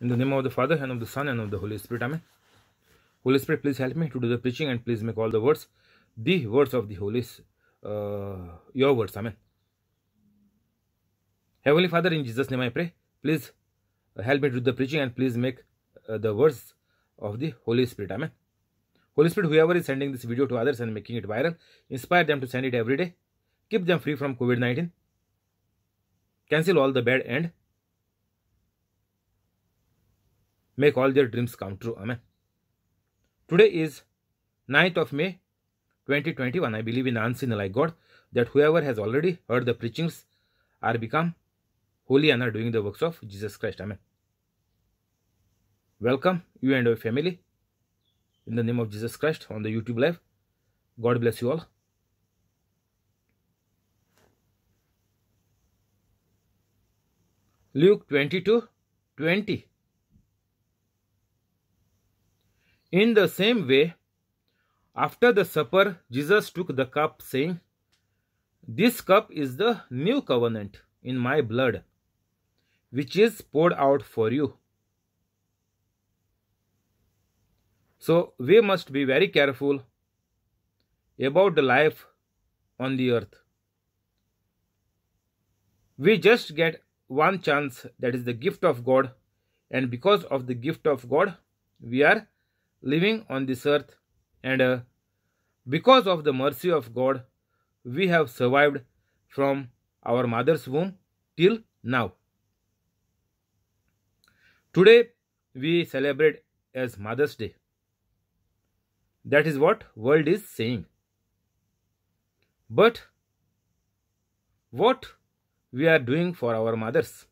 In the name of the Father, and of the Son, and of the Holy Spirit. Amen. Holy Spirit, please help me to do the preaching and please make all the words the words of the Holy, uh, your words. Amen. Heavenly Father, in Jesus' name I pray, please uh, help me to do the preaching and please make uh, the words of the Holy Spirit. Amen. Holy Spirit, whoever is sending this video to others and making it viral, inspire them to send it every day. Keep them free from COVID 19. Cancel all the bad and Make all their dreams come true. Amen. Today is 9th of May 2021. I believe in unseen like God that whoever has already heard the preachings are become holy and are doing the works of Jesus Christ. Amen. Welcome you and your family in the name of Jesus Christ on the YouTube live. God bless you all. Luke 22 20 In the same way, after the supper, Jesus took the cup, saying, This cup is the new covenant in my blood, which is poured out for you. So we must be very careful about the life on the earth. We just get one chance, that is the gift of God, and because of the gift of God, we are living on this earth, and uh, because of the mercy of God, we have survived from our mother's womb till now. Today, we celebrate as Mother's Day. That is what world is saying. But what we are doing for our mothers?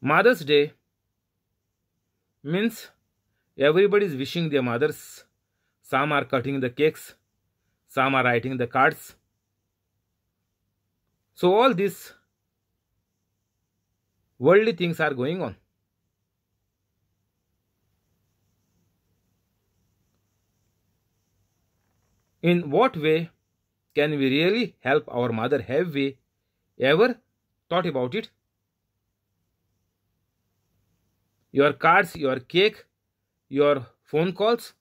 Mother's Day Means everybody is wishing their mothers. Some are cutting the cakes. Some are writing the cards. So all these worldly things are going on. In what way can we really help our mother? Have we ever thought about it? your cards, your cake, your phone calls.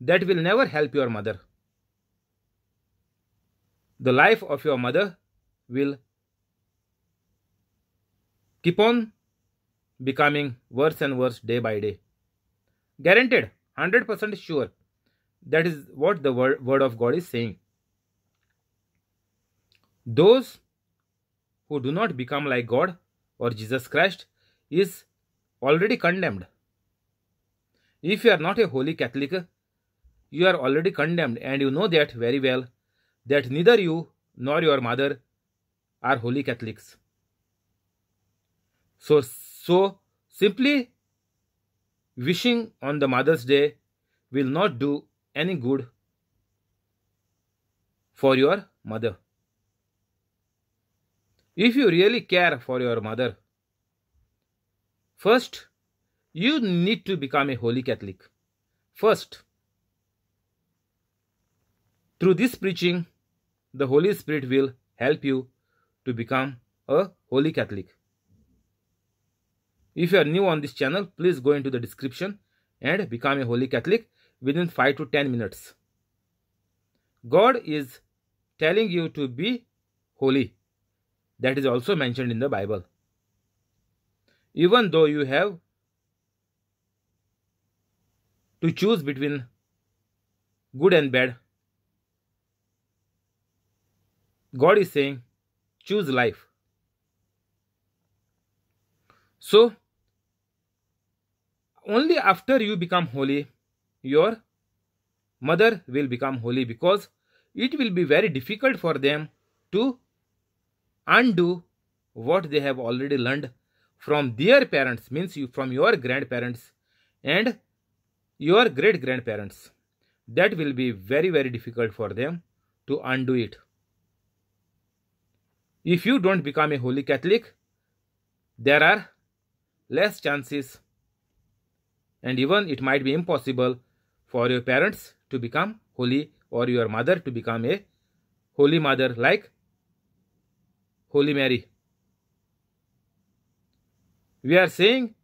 That will never help your mother. The life of your mother will keep on becoming worse and worse day by day. Guaranteed, 100% sure. That is what the word, word of God is saying. Those who do not become like God or Jesus Christ is already condemned. If you are not a holy Catholic, you are already condemned, and you know that very well that neither you nor your mother are holy Catholics. So, so simply wishing on the Mother's Day will not do any good for your mother. If you really care for your mother, First, you need to become a holy Catholic. First, through this preaching, the Holy Spirit will help you to become a holy Catholic. If you are new on this channel, please go into the description and become a holy Catholic within 5 to 10 minutes. God is telling you to be holy. That is also mentioned in the Bible even though you have to choose between good and bad. God is saying, choose life. So, only after you become holy, your mother will become holy because it will be very difficult for them to undo what they have already learned from their parents means you from your grandparents and your great grandparents that will be very very difficult for them to undo it if you don't become a holy catholic there are less chances and even it might be impossible for your parents to become holy or your mother to become a holy mother like holy mary we are saying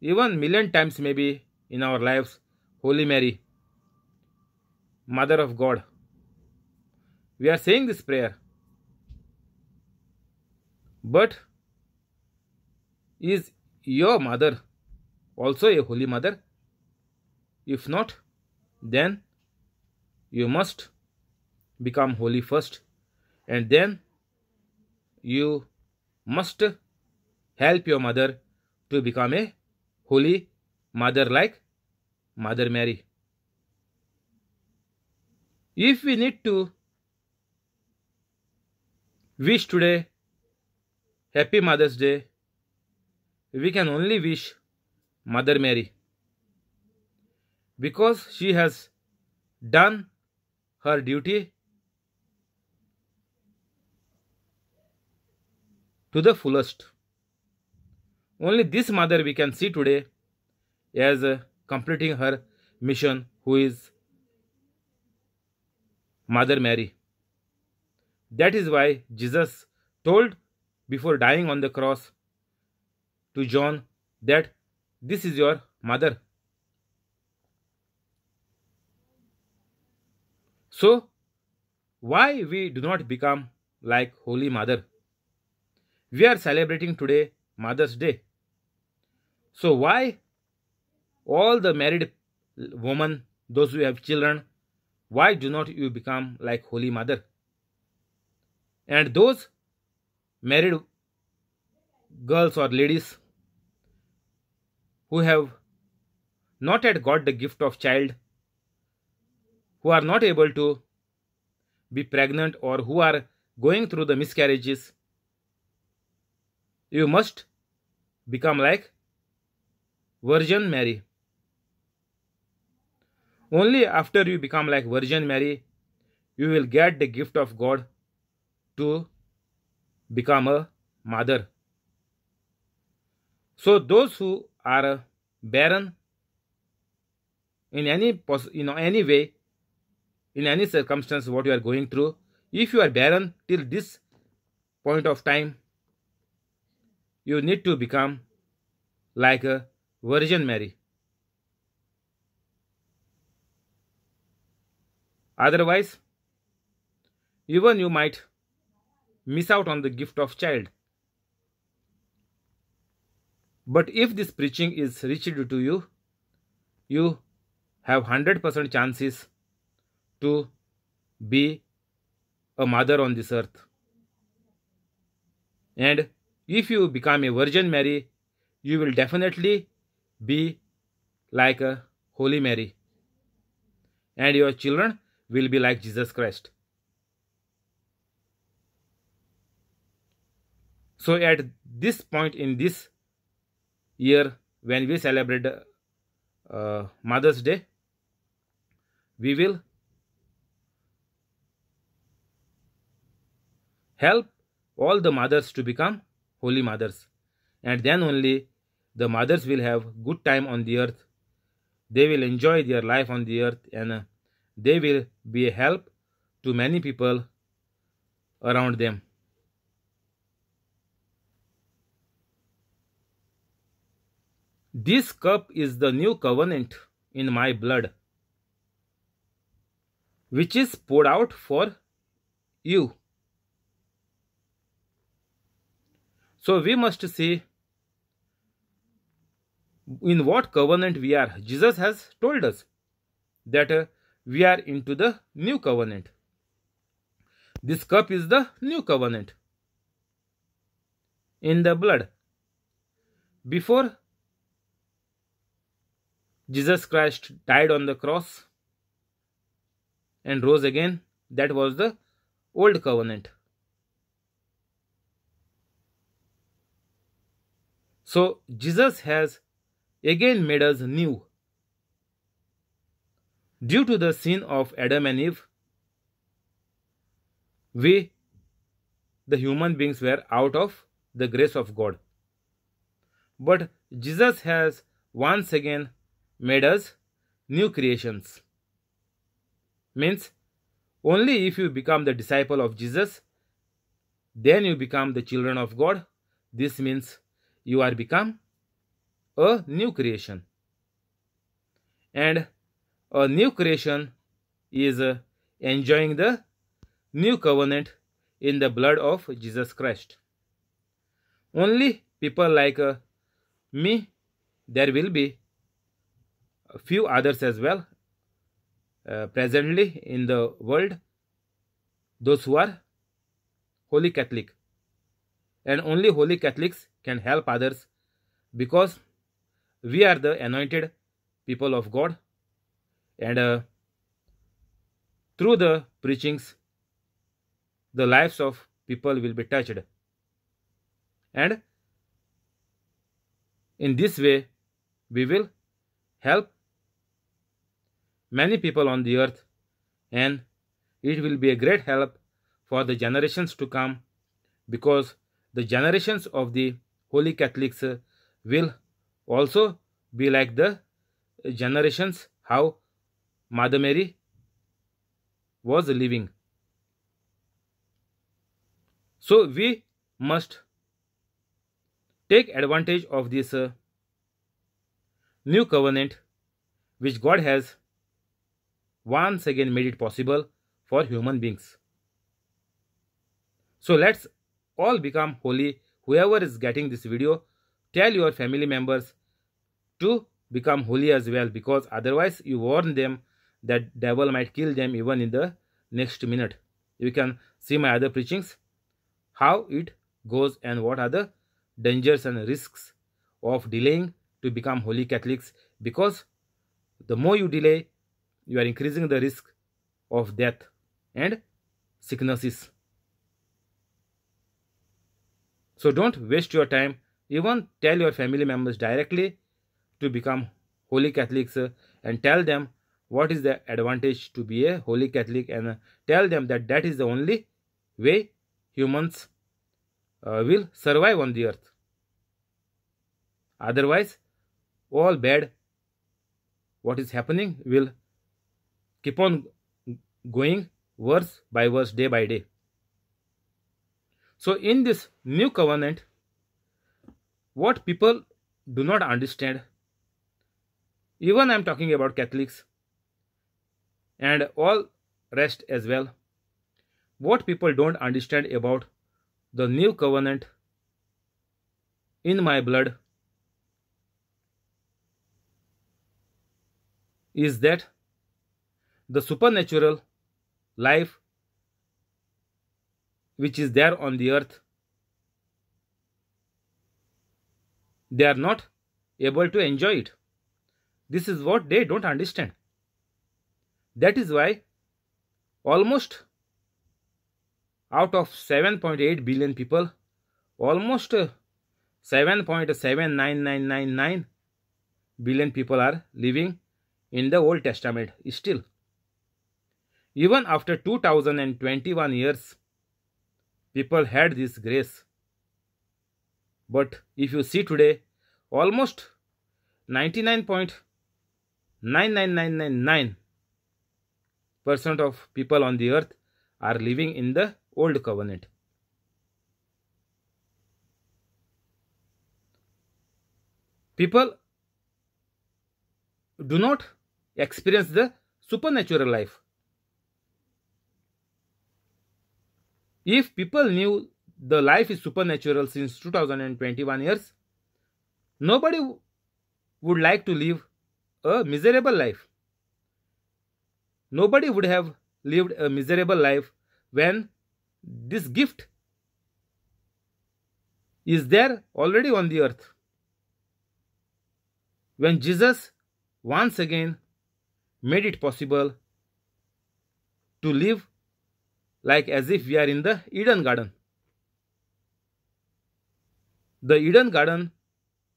even million times maybe in our lives, Holy Mary, Mother of God. We are saying this prayer. But is your mother also a holy mother? If not, then you must become holy first and then you must help your mother to become a holy mother like Mother Mary. If we need to wish today Happy Mother's Day, we can only wish Mother Mary because she has done her duty to the fullest. Only this mother we can see today as uh, completing her mission, who is Mother Mary. That is why Jesus told before dying on the cross to John that this is your mother. So, why we do not become like Holy Mother? We are celebrating today Mother's Day. So why all the married women, those who have children, why do not you become like Holy Mother? And those married girls or ladies who have not yet got the gift of child, who are not able to be pregnant or who are going through the miscarriages, you must become like Virgin Mary. Only after you become like Virgin Mary, you will get the gift of God to become a mother. So those who are barren in any you know any way, in any circumstance, what you are going through, if you are barren till this point of time, you need to become like a Virgin Mary. Otherwise, even you might miss out on the gift of child. But if this preaching is reached to you, you have 100% chances to be a mother on this earth. And if you become a Virgin Mary, you will definitely be like a Holy Mary. And your children will be like Jesus Christ. So at this point in this year, when we celebrate uh, Mother's Day, we will help all the mothers to become holy mothers, and then only the mothers will have good time on the earth. They will enjoy their life on the earth and they will be a help to many people around them. This cup is the new covenant in my blood, which is poured out for you. So we must see in what covenant we are. Jesus has told us that uh, we are into the new covenant. This cup is the new covenant in the blood. Before Jesus Christ died on the cross and rose again, that was the old covenant. So Jesus has again made us new. Due to the sin of Adam and Eve, we, the human beings, were out of the grace of God. But Jesus has once again made us new creations. Means, only if you become the disciple of Jesus, then you become the children of God. This means you are become a new creation. And a new creation is enjoying the new covenant in the blood of Jesus Christ. Only people like uh, me, there will be a few others as well uh, presently in the world, those who are Holy Catholic. And only Holy Catholics can help others because we are the anointed people of God and uh, through the preachings the lives of people will be touched and in this way we will help many people on the earth and it will be a great help for the generations to come because the generations of the holy Catholics will also be like the generations how Mother Mary was living. So we must take advantage of this uh, new covenant which God has once again made it possible for human beings. So let's all become holy whoever is getting this video tell your family members to become holy as well because otherwise you warn them that devil might kill them even in the next minute you can see my other preachings how it goes and what are the dangers and risks of delaying to become holy catholics because the more you delay you are increasing the risk of death and sicknesses So don't waste your time. Even tell your family members directly to become holy Catholics uh, and tell them what is the advantage to be a holy Catholic and uh, tell them that that is the only way humans uh, will survive on the earth. Otherwise, all bad what is happening will keep on going worse by worse, day by day. So in this new covenant, what people do not understand, even I'm talking about Catholics and all rest as well, what people don't understand about the new covenant in my blood is that the supernatural life which is there on the earth. They are not able to enjoy it. This is what they don't understand. That is why almost out of 7.8 billion people, almost 7.79999 billion people are living in the Old Testament still. Even after 2021 years, people had this grace. But if you see today, almost 99.99999% of people on the earth are living in the old covenant. People do not experience the supernatural life. If people knew the life is supernatural since 2021 years, nobody would like to live a miserable life. Nobody would have lived a miserable life when this gift is there already on the earth. When Jesus once again made it possible to live like as if we are in the Eden garden. The Eden garden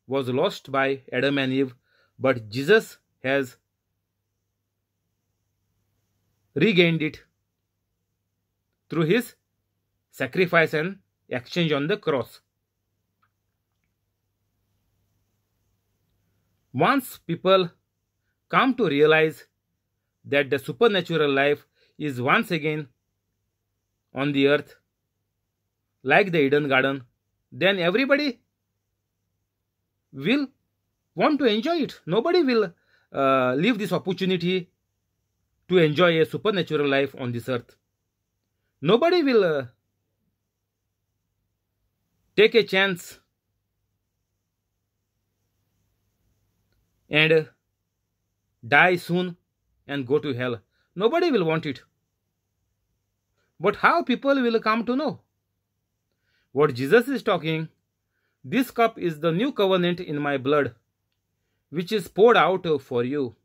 was lost by Adam and Eve, but Jesus has regained it through his sacrifice and exchange on the cross. Once people come to realize that the supernatural life is once again on the earth, like the Eden Garden, then everybody will want to enjoy it. Nobody will uh, leave this opportunity to enjoy a supernatural life on this earth. Nobody will uh, take a chance and die soon and go to hell. Nobody will want it. But how people will come to know? What Jesus is talking, this cup is the new covenant in my blood, which is poured out for you.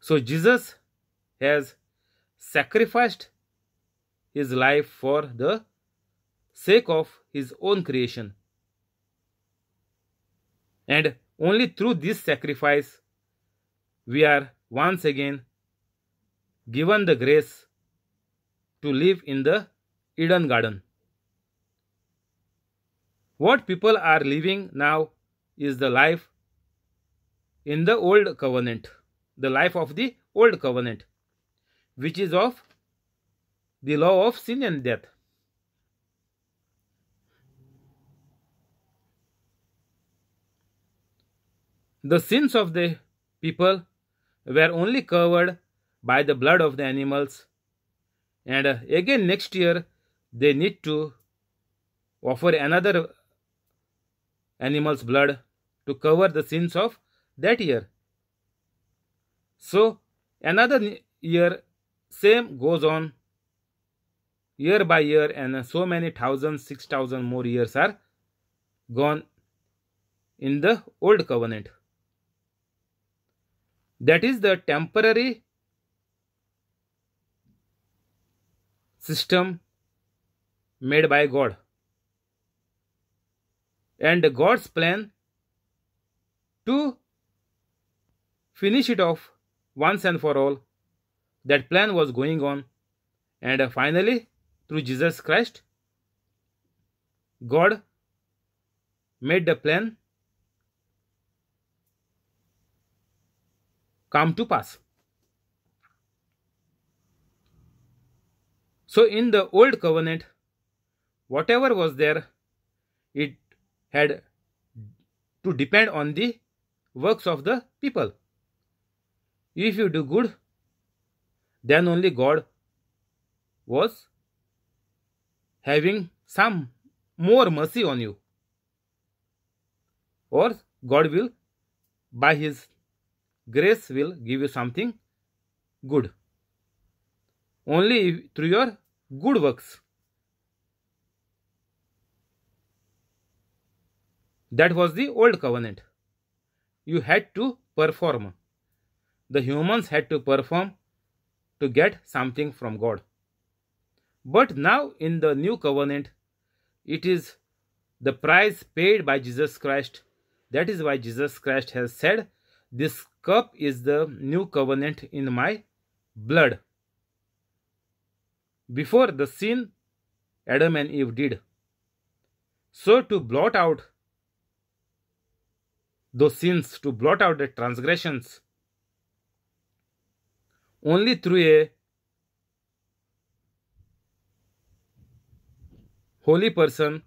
So Jesus has sacrificed his life for the sake of his own creation. And only through this sacrifice we are once again given the grace to live in the Eden garden. What people are living now is the life in the old covenant, the life of the old covenant, which is of the law of sin and death. The sins of the people were only covered by the blood of the animals and uh, again next year they need to offer another animal's blood to cover the sins of that year so another year same goes on year by year and uh, so many thousands six thousand more years are gone in the old covenant that is the temporary system made by God. And God's plan to finish it off once and for all. That plan was going on. And finally, through Jesus Christ, God made the plan come to pass. So in the old covenant, whatever was there, it had to depend on the works of the people. If you do good, then only God was having some more mercy on you. Or God will, by His grace, will give you something good. Only through your good works. That was the old covenant. You had to perform. The humans had to perform to get something from God. But now in the new covenant, it is the price paid by Jesus Christ. That is why Jesus Christ has said, This cup is the new covenant in my blood before the sin Adam and Eve did. So, to blot out those sins, to blot out the transgressions, only through a holy person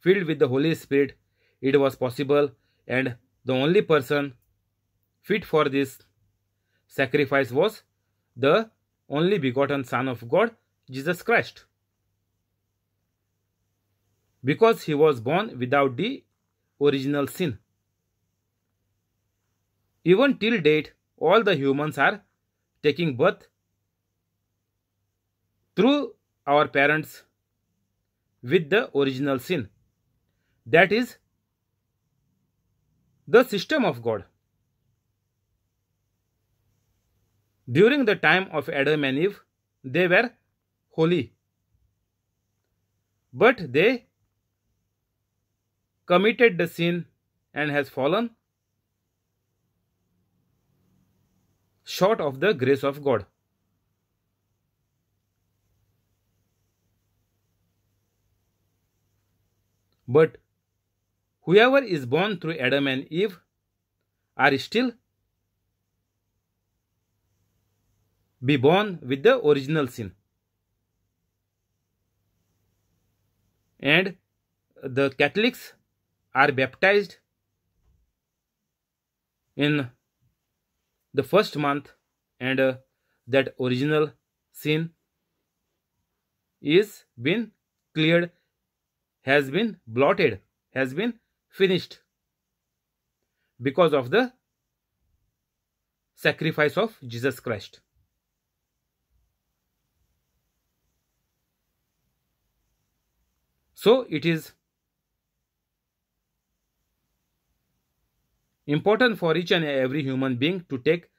filled with the Holy Spirit, it was possible, and the only person fit for this sacrifice was the only begotten Son of God, Jesus Christ. Because he was born without the original sin. Even till date, all the humans are taking birth through our parents with the original sin. That is the system of God. During the time of Adam and Eve, they were holy. But they committed the sin and has fallen short of the grace of God. But whoever is born through Adam and Eve are still be born with the original sin. and the Catholics are baptized in the first month and uh, that original sin is been cleared has been blotted has been finished because of the sacrifice of Jesus Christ So it is important for each and every human being to take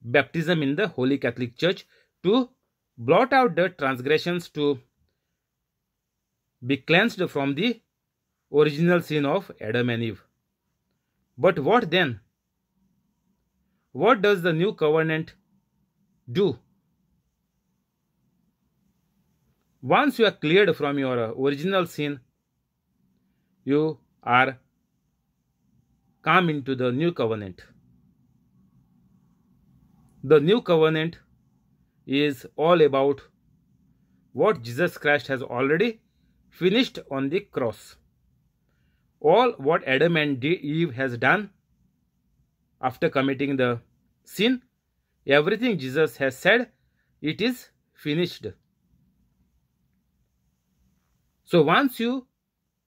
baptism in the Holy Catholic Church to blot out the transgressions to be cleansed from the original sin of Adam and Eve. But what then? What does the new covenant do? once you are cleared from your original sin you are come into the new covenant the new covenant is all about what jesus christ has already finished on the cross all what adam and eve has done after committing the sin everything jesus has said it is finished so once you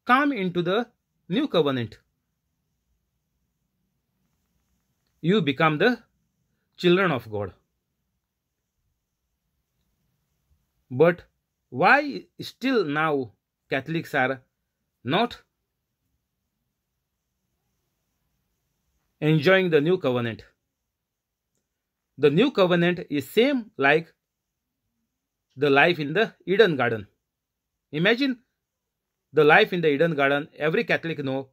come into the new covenant, you become the children of God. But why still now Catholics are not enjoying the new covenant? The new covenant is same like the life in the Eden garden. Imagine the life in the Eden Garden, every Catholic know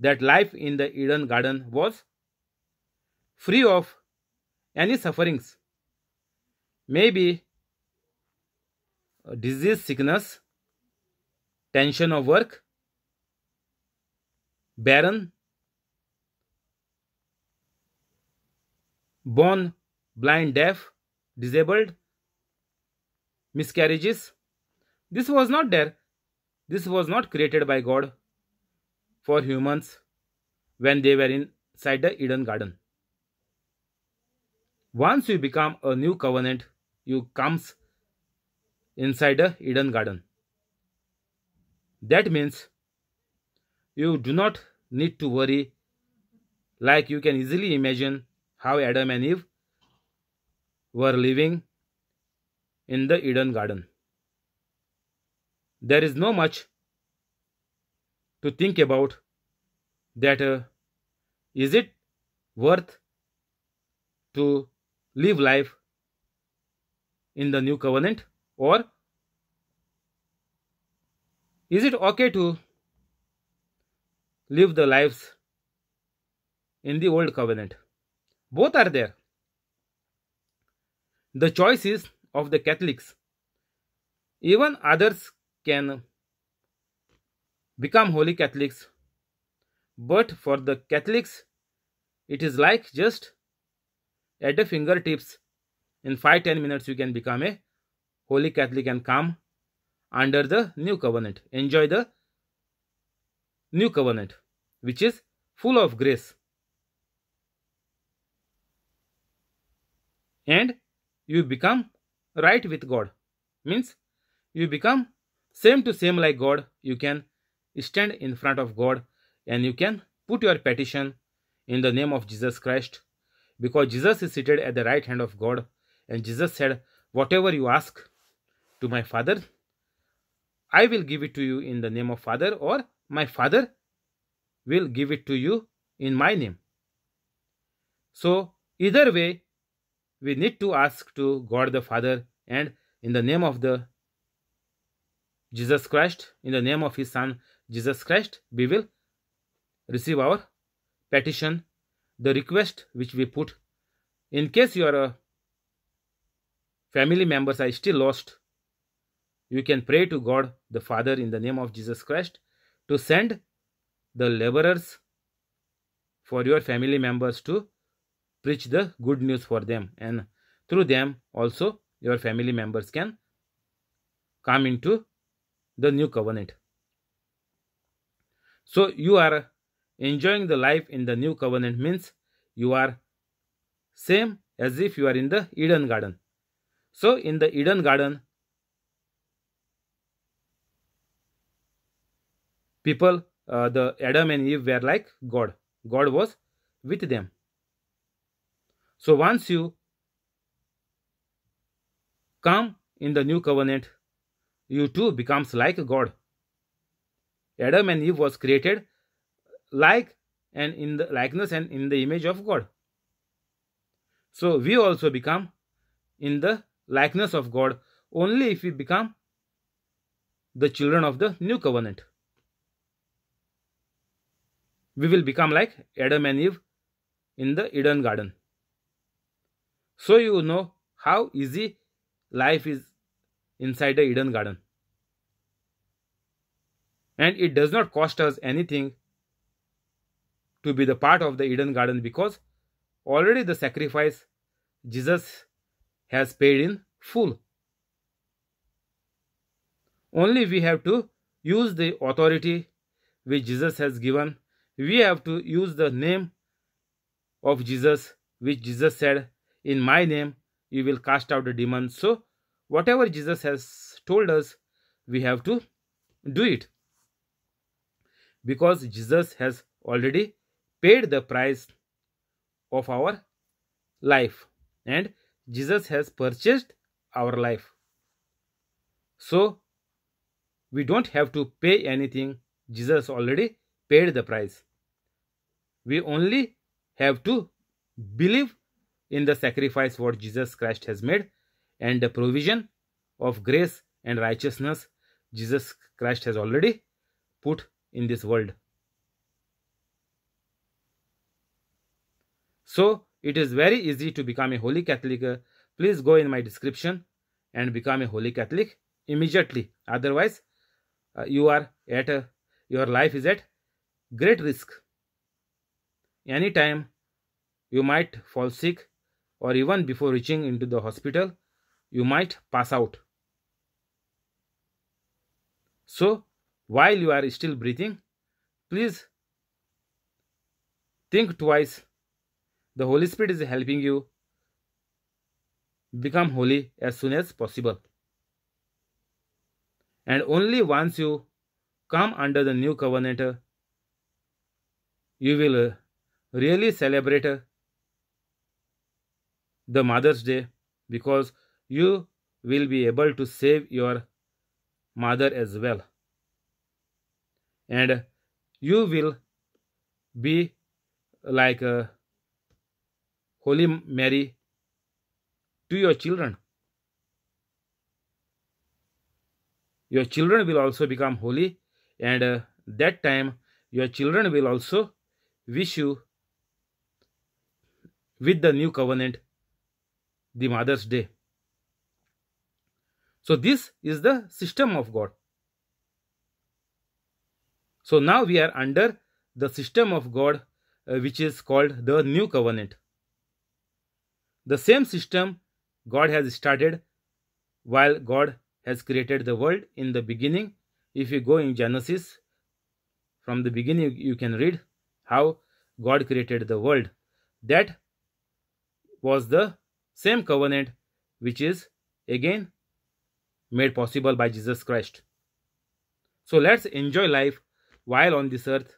that life in the Eden Garden was free of any sufferings, maybe uh, disease, sickness, tension of work, barren, born blind, deaf, disabled, miscarriages. This was not there. This was not created by God for humans when they were inside the Eden garden. Once you become a new covenant, you comes inside the Eden garden. That means you do not need to worry like you can easily imagine how Adam and Eve were living in the Eden garden there is no much to think about that uh, is it worth to live life in the new covenant or is it okay to live the lives in the old covenant both are there the choices of the catholics even others can become holy Catholics. But for the Catholics, it is like just at the fingertips. In 5 10 minutes, you can become a holy Catholic and come under the new covenant. Enjoy the new covenant, which is full of grace. And you become right with God. Means you become same to same like God, you can stand in front of God and you can put your petition in the name of Jesus Christ because Jesus is seated at the right hand of God and Jesus said, Whatever you ask to my Father, I will give it to you in the name of Father or my Father will give it to you in my name. So either way, we need to ask to God the Father and in the name of the Jesus Christ, in the name of His Son Jesus Christ, we will receive our petition, the request which we put. In case your family members are still lost, you can pray to God the Father in the name of Jesus Christ to send the laborers for your family members to preach the good news for them and through them also your family members can come into the new covenant. So you are enjoying the life in the new covenant means you are same as if you are in the Eden garden. So in the Eden garden, people, uh, the Adam and Eve were like God. God was with them. So once you come in the new covenant, you too becomes like God. Adam and Eve was created like and in the likeness and in the image of God. So we also become in the likeness of God only if we become the children of the new covenant. We will become like Adam and Eve in the Eden garden. So you know how easy life is inside the Eden Garden. And it does not cost us anything to be the part of the Eden Garden because already the sacrifice Jesus has paid in full. Only we have to use the authority which Jesus has given. We have to use the name of Jesus, which Jesus said, In my name you will cast out the demons. So whatever Jesus has told us, we have to do it. Because Jesus has already paid the price of our life and Jesus has purchased our life. So, we don't have to pay anything. Jesus already paid the price. We only have to believe in the sacrifice what Jesus Christ has made and the provision of grace and righteousness Jesus Christ has already put in this world. So it is very easy to become a Holy Catholic. Please go in my description and become a Holy Catholic immediately. Otherwise, uh, you are at a, uh, your life is at great risk. Anytime you might fall sick or even before reaching into the hospital, you might pass out. So, while you are still breathing, please think twice. The Holy Spirit is helping you become holy as soon as possible. And only once you come under the new covenant, you will really celebrate the Mother's Day because you will be able to save your mother as well. And you will be like a uh, Holy Mary to your children. Your children will also become holy, and uh, that time your children will also wish you with the new covenant the Mother's Day. So this is the system of God. So now we are under the system of God uh, which is called the new covenant. The same system God has started while God has created the world in the beginning. If you go in Genesis, from the beginning you can read how God created the world. That was the same covenant which is again made possible by Jesus Christ. So let's enjoy life while on this earth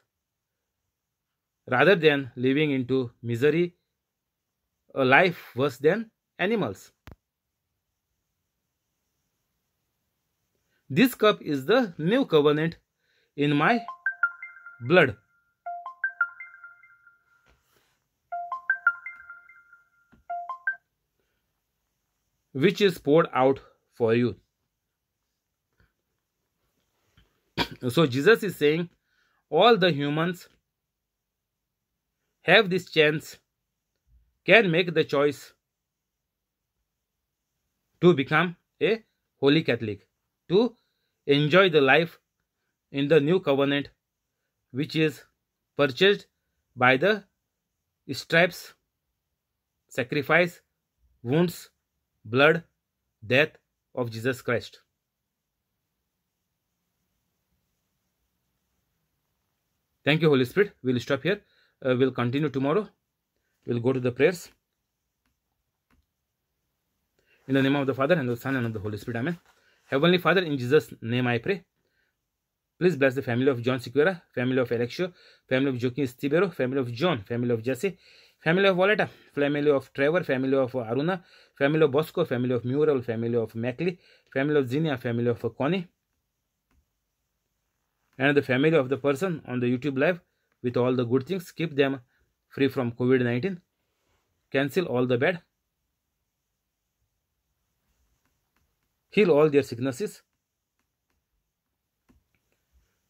rather than living into misery, a life worse than animals. This cup is the new covenant in my blood. which is poured out for you. So Jesus is saying all the humans have this chance, can make the choice to become a holy Catholic, to enjoy the life in the new covenant which is purchased by the stripes, sacrifice, wounds, blood, death of Jesus Christ. Thank you, Holy Spirit. We'll stop here. Uh, we'll continue tomorrow. We'll go to the prayers. In the name of the Father, and of the Son, and of the Holy Spirit. Amen. Heavenly Father, in Jesus' name I pray. Please bless the family of John Sequeira, family of Alexio, family of Joaquin Stibero, family of John, family of Jesse, family of Voletta, family of Trevor, family of Aruna, family of Bosco, family of Mural, family of Mackley, family of Zinia, family of Connie and the family of the person on the YouTube live with all the good things. Keep them free from COVID-19. Cancel all the bad. Heal all their sicknesses.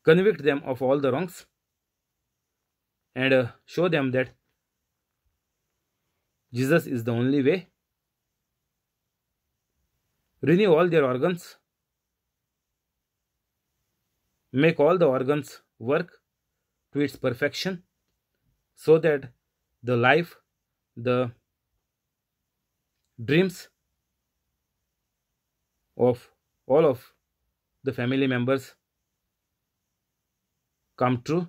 Convict them of all the wrongs. And uh, show them that Jesus is the only way. Renew all their organs make all the organs work to its perfection so that the life the dreams of all of the family members come true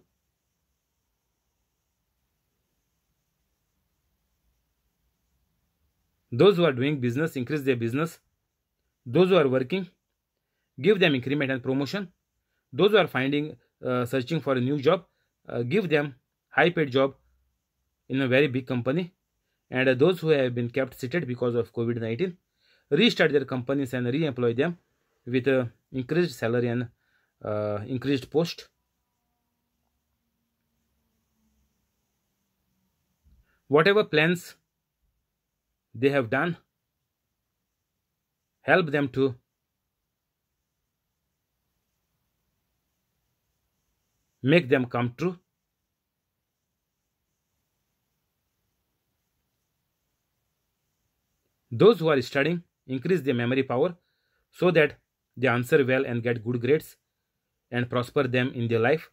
those who are doing business increase their business those who are working give them increment and promotion those who are finding uh, searching for a new job uh, give them high paid job in a very big company and uh, those who have been kept seated because of covid-19 restart their companies and re-employ them with increased salary and uh, increased post whatever plans they have done help them to make them come true. Those who are studying increase their memory power so that they answer well and get good grades and prosper them in their life.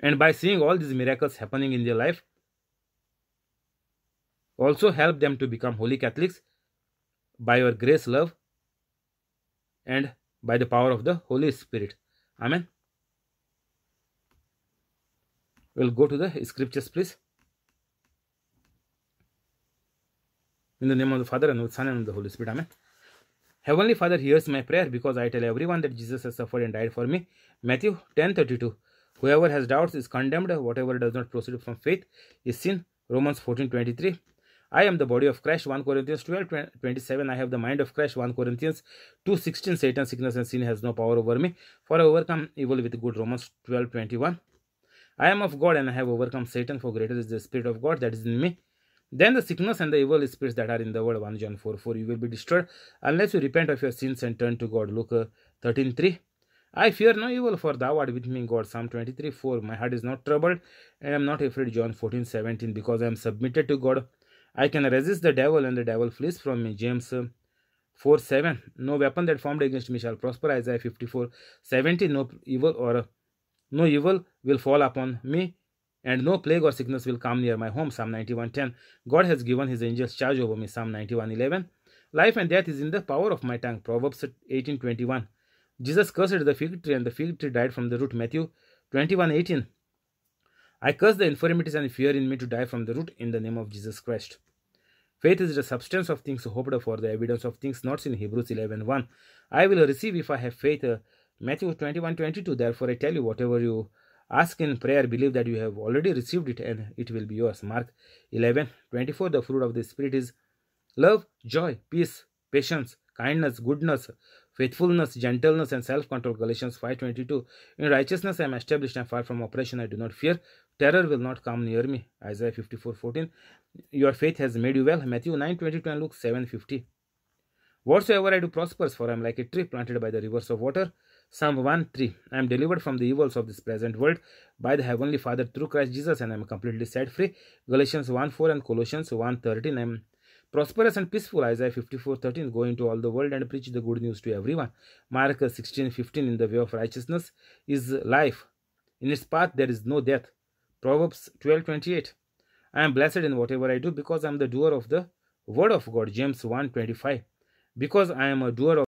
And by seeing all these miracles happening in their life, also help them to become holy Catholics by your grace, love, and by the power of the Holy Spirit. Amen. We'll go to the scriptures, please. In the name of the Father, and of the Son, and of the Holy Spirit. Amen. Heavenly Father hears my prayer because I tell everyone that Jesus has suffered and died for me. Matthew 10.32 Whoever has doubts is condemned. Whatever does not proceed from faith is sin. Romans 14.23 I am the body of Christ, 1 Corinthians 12, 27. I have the mind of Christ, 1 Corinthians 2, 16. Satan, sickness and sin has no power over me. For I overcome evil with good, Romans 12, 21. I am of God and I have overcome Satan, for greater is the spirit of God that is in me. Then the sickness and the evil spirits that are in the world, 1 John 4, 4. You will be destroyed unless you repent of your sins and turn to God, Luke 13, 3. I fear no evil, for thou art with me, God. Psalm 23 4. My heart is not troubled, and I am not afraid. John 14 17. Because I am submitted to God, I can resist the devil and the devil flees from me. James uh, 4 7. No weapon that formed against me shall prosper. Isaiah 54 17. No evil or uh, no evil will fall upon me, and no plague or sickness will come near my home. Psalm 91 10. God has given his angels charge over me. Psalm 91 11. Life and death is in the power of my tongue. Proverbs 18 21. Jesus cursed the fig tree, and the fig tree died from the root. Matthew 21 18. I curse the infirmities and fear in me to die from the root in the name of Jesus Christ. Faith is the substance of things hoped for, the evidence of things not seen. Hebrews 11 1. I will receive if I have faith. Uh, Matthew 21 22. Therefore, I tell you, whatever you ask in prayer, believe that you have already received it and it will be yours. Mark 11 24. The fruit of the Spirit is love, joy, peace, patience, kindness, goodness, faithfulness, gentleness, and self-control. Galatians 5.22. In righteousness I am established and far from oppression. I do not fear, terror will not come near me isaiah 54 14 your faith has made you well matthew 9 22 and luke 7 50 whatsoever i do prospers for i am like a tree planted by the rivers of water psalm 1 3 i am delivered from the evils of this present world by the heavenly father through christ jesus and i am completely set free galatians 1 4 and colossians 1 13 i am prosperous and peaceful isaiah 54 13 go into all the world and preach the good news to everyone mark 16 15 in the way of righteousness is life in its path there is no death Proverbs 12:28. I am blessed in whatever I do because I am the doer of the word of God. James 1:25. Because I am a doer of